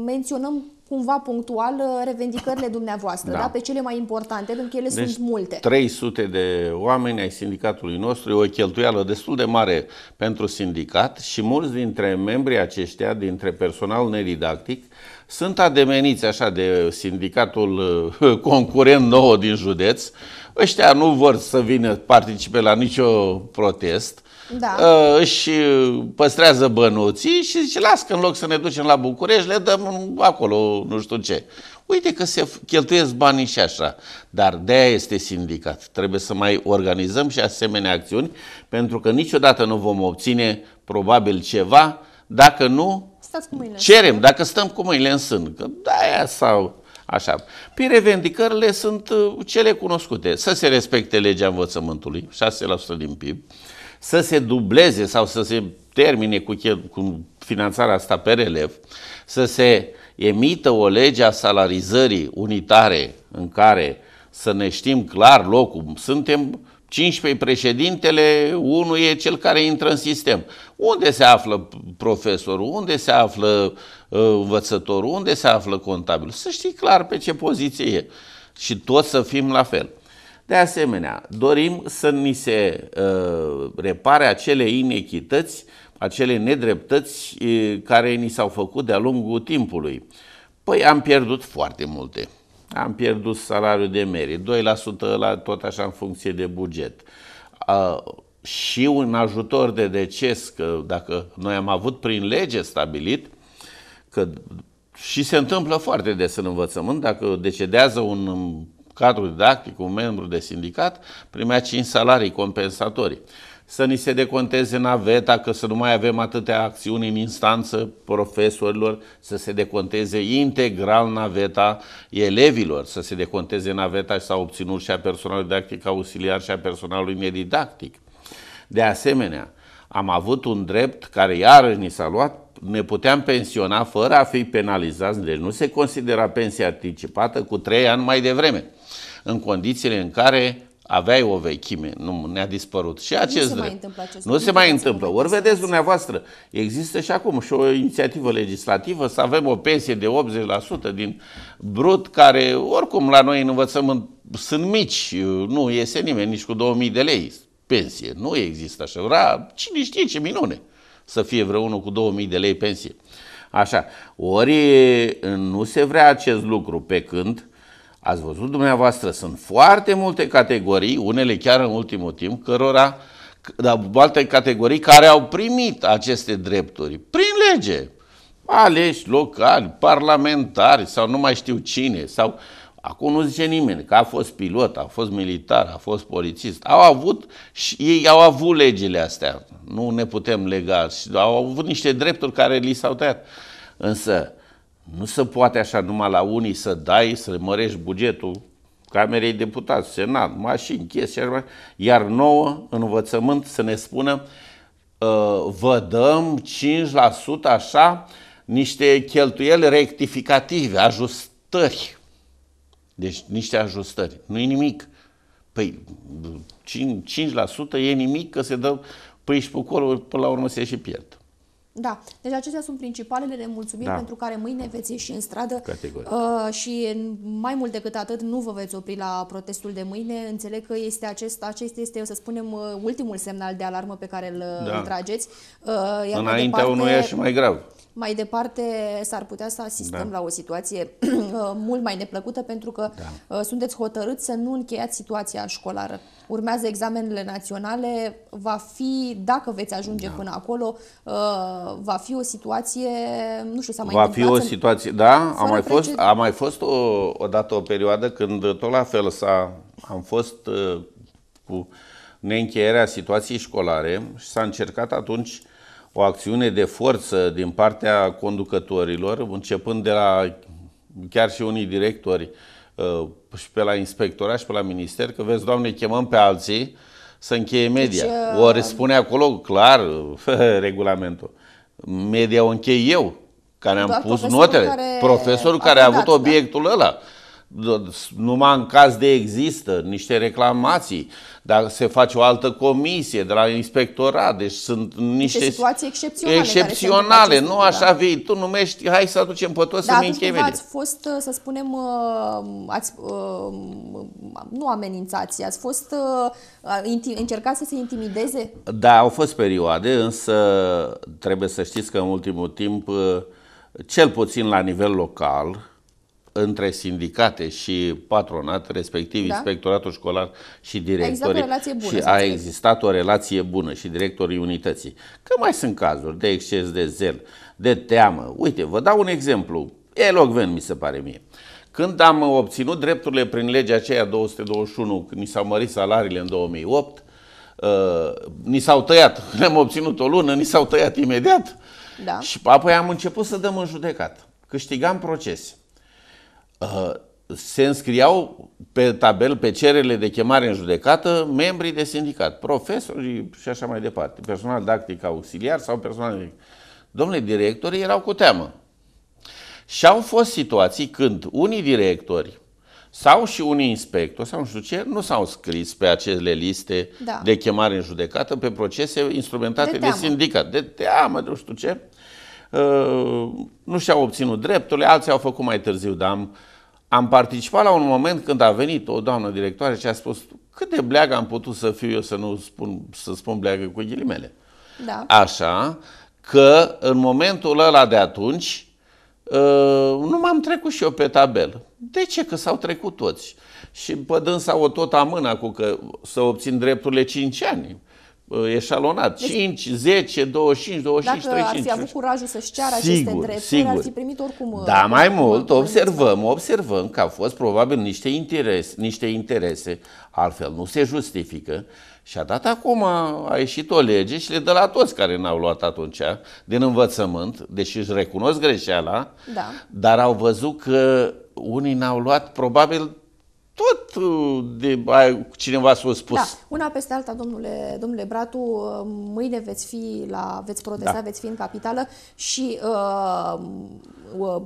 menționăm cumva punctual uh, revendicările dumneavoastră, da. Da? pe cele mai importante, pentru că ele deci, sunt multe. 300 de oameni ai sindicatului nostru, e o cheltuială destul de mare pentru sindicat și mulți dintre membrii aceștia, dintre personal nedidactic, sunt ademeniți așa de sindicatul uh, <laughs> concurent nou din județ. Ăștia nu vor să vină participe la nicio protest da. Uh, își păstrează bănuții și zice, las că în loc să ne ducem la București, le dăm acolo nu știu ce. Uite că se cheltuiesc banii și așa, dar de aia este sindicat. Trebuie să mai organizăm și asemenea acțiuni, pentru că niciodată nu vom obține probabil ceva dacă nu cerem, dacă stăm cu mâinile în sân. Că de-aia sau Așa. pe revendicările sunt uh, cele cunoscute. Să se respecte legea învățământului, 6% din PIB, să se dubleze sau să se termine cu, cu finanțarea asta pe relev, să se emită o lege a salarizării unitare în care să ne știm clar locul. Suntem 15 președintele, unul e cel care intră în sistem. Unde se află profesorul, unde se află uh, învățătorul, unde se află contabilul, Să știi clar pe ce poziție e. Și toți să fim la fel. De asemenea, dorim să ni se uh, repare acele inechități, acele nedreptăți uh, care ni s-au făcut de-a lungul timpului. Păi am pierdut foarte multe. Am pierdut salariul de merit, 2% la tot așa în funcție de buget. Uh, și un ajutor de deces, că dacă noi am avut prin lege stabilit, că și se întâmplă foarte des în învățământ, dacă decedează un cadru didactic, un membru de sindicat, primea 5 salarii compensatorii. Să ni se deconteze naveta, că să nu mai avem atâtea acțiuni în instanță profesorilor, să se deconteze integral naveta elevilor, să se deconteze naveta și s-a obținut și a personalului didactic auxiliar și a personalului nedidactic. De asemenea, am avut un drept care iarăși ni s-a luat ne puteam pensiona fără a fi penalizați, deci nu se considera pensie anticipată cu trei ani mai devreme, în condițiile în care aveai o vechime, nu ne-a dispărut. Și acest nu se mai întâmplă. Acest nu se mai întâmplă. Ori vedeți dumneavoastră, există și acum și o inițiativă legislativă să avem o pensie de 80% din brut, care oricum la noi în învățământ sunt mici, nu iese nimeni nici cu 2000 de lei pensie. Nu există așa. cine știe ce minune să fie vreunul cu 2000 de lei pensie. Așa, ori nu se vrea acest lucru pe când, ați văzut dumneavoastră, sunt foarte multe categorii, unele chiar în ultimul timp, cărora, dar alte categorii care au primit aceste drepturi prin lege. Aleși locali, parlamentari sau nu mai știu cine, sau uh, Acum nu zice nimeni că a fost pilot, a fost militar, a fost polițist. Au avut și ei au avut legile astea. Nu ne putem lega. Au avut niște drepturi care li s-au tăiat. Însă nu se poate așa numai la unii să dai, să mărești bugetul Camerei Deputați, Senat, mașini, chestii, iar nouă învățământ să ne spună uh, vă dăm 5% așa niște cheltuieli rectificative, ajustări deci niște ajustări. nu e nimic. Păi 5, 5% e nimic că se dă păi și pe acolo, până la urmă se și pierd. Da, deci acestea sunt principalele mulțumiri da. pentru care mâine veți ieși în stradă uh, și mai mult decât atât nu vă veți opri la protestul de mâine. Înțeleg că este acest, acest este, să spunem, uh, ultimul semnal de alarmă pe care îl, uh, da. trageți. Uh, Înaintea departe, unuia și mai grav mai departe s-ar putea să asistăm da. la o situație <clears throat> uh, mult mai neplăcută pentru că da. Uh, sunteți hotărâți să nu încheiați situația școlară. Urmează examenele naționale, va fi, dacă veți ajunge da. până acolo, uh, va fi o situație, nu știu, s-a mai Va fi o situație, în... da, a mai, fost, a mai fost o, dată o perioadă când tot la fel s-a, am fost uh, cu neîncheierea situației școlare și s-a încercat atunci o acțiune de forță din partea conducătorilor, începând de la chiar și unii directori uh, și pe la inspectorat și pe la minister, că vezi, Doamne, chemăm pe alții să încheie deci, media. Deci, Ori spune acolo clar <laughs> regulamentul. Media o închei eu, care am pus notele. Care... Profesorul care a, a avut da. obiectul da. ăla numai în caz de există niște reclamații, dar se face o altă comisie de la inspectorat, deci sunt niște, niște situații excepționale. Excepționale, nu așa da. vei, tu numești, hai să aducem pe toți da, să-mi încheiem. ați fost, uh, să spunem, uh, ați, uh, nu amenințați, ați fost, încercați să se intimideze? Da, au fost perioade, însă trebuie să știți că în ultimul timp, cel puțin la nivel local, între sindicate și patronat, respectiv da? inspectoratul școlar și exact, directorii. A existat o bună, și a existat o relație bună și directorii unității. Că mai sunt cazuri de exces de zel, de teamă. Uite, vă dau un exemplu, Elogven mi se pare mie. Când am obținut drepturile prin legea aceea 221, când ni s-au mărit salariile în 2008, uh, ni s-au tăiat, le-am <laughs> obținut o lună, ni s-au tăiat imediat da. și apoi am început să dăm în judecat. Câștigam procese. Uh, se înscriau pe tabel, pe cerere de chemare în judecată, membrii de sindicat, profesori și așa mai departe, personal didactic auxiliar sau personal didactic. Domnule, directorii erau cu teamă. Și au fost situații când unii directori sau și unii inspectori sau nu știu ce, nu s-au scris pe acele liste da. de chemare în judecată pe procese instrumentate de, de sindicat. De teamă, de nu știu ce. Uh, nu și-au obținut drepturile, alții au făcut mai târziu, dar am uh, am participat la un moment când a venit o doamnă directoare și a spus cât de bleagă am putut să fiu eu să nu spun, să spun bleagă cu ghilimele. Da. Așa că în momentul ăla de atunci uh, nu m-am trecut și eu pe tabel. De ce? Că s-au trecut toți. Și pădând dânsa o tot amâna cu că să obțin drepturile 5 ani. Uh, eșalonat. Deci, 5, 10, 25, 25, dacă 35. Dacă ar fi avut curajul să-și ceară sigur, aceste drepturi, sigur. ar fi primit oricum... Uh, da, mai mult, uh, observăm, observăm că au fost probabil niște interese, niște interese, altfel nu se justifică, și a dat acum, a ieșit o lege și le dă la toți care n-au luat atunci din învățământ, deși își recunosc greșeala, da. dar au văzut că unii n-au luat probabil tot de ai, cineva s-a spus. Da, una peste alta, domnule, domnule Bratu, mâine veți fi la, veți protesta, da. veți fi în capitală și uh, uh,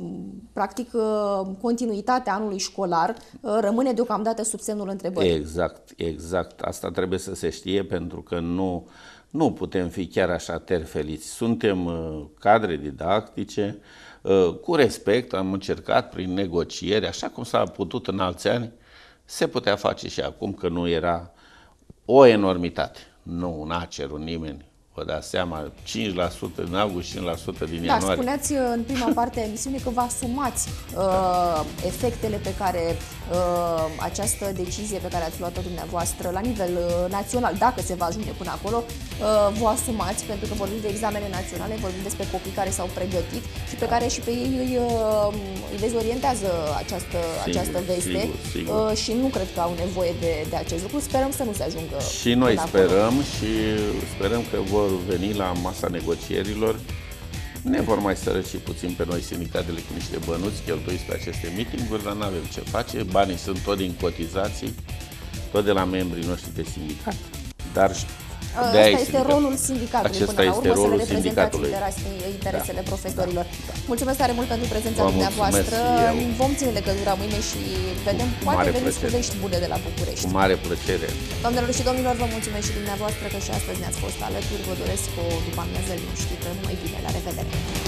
practic uh, continuitatea anului școlar uh, rămâne deocamdată sub semnul întrebării. Exact, exact. Asta trebuie să se știe pentru că nu, nu putem fi chiar așa terfeliți. Suntem uh, cadre didactice, uh, cu respect am încercat prin negocieri, așa cum s-a putut în alți ani, se putea face și acum că nu era o enormitate. Nu nace nimeni vă dați seama, 5% în august, 5% din da, ianuarie. Da, spuneați uh, în prima <laughs> parte a emisiunii că vă asumați uh, efectele pe care uh, această decizie pe care ați luat-o dumneavoastră la nivel uh, național, dacă se va ajunge până acolo, uh, vă asumați, pentru că vorbim de examene naționale, vorbim despre copii care s-au pregătit și pe care și pe ei îi, uh, îi dezorientează această, sigur, această veste sigur, sigur. Uh, și nu cred că au nevoie de, de acest lucru. Sperăm să nu se ajungă Și noi sperăm acolo. și sperăm că vă vor veni la masa negocierilor ne vor mai sărăci puțin pe noi sindicatele cu niște bănuți cheltuiți pe aceste meeting-uri, dar nu avem ce face. Banii sunt tot din cotizații, tot de la membrii noștri de sindicat, dar asta este rolul sindicatului acesta până este la urmă, rolul să sindicatului. Da. interesele da. profesorilor. Da. Mulțumesc tare mult pentru prezența Vă dumneavoastră. Vom ține legătura mâine și vedem, cu poate veniți cu vești bune de la București. Cu mare plăcere. Doamnelor și domnilor, vă mulțumesc și dumneavoastră că și astăzi ne-ați fost alături. Vă doresc o după amiază liniștită. Numai bine, la revedere!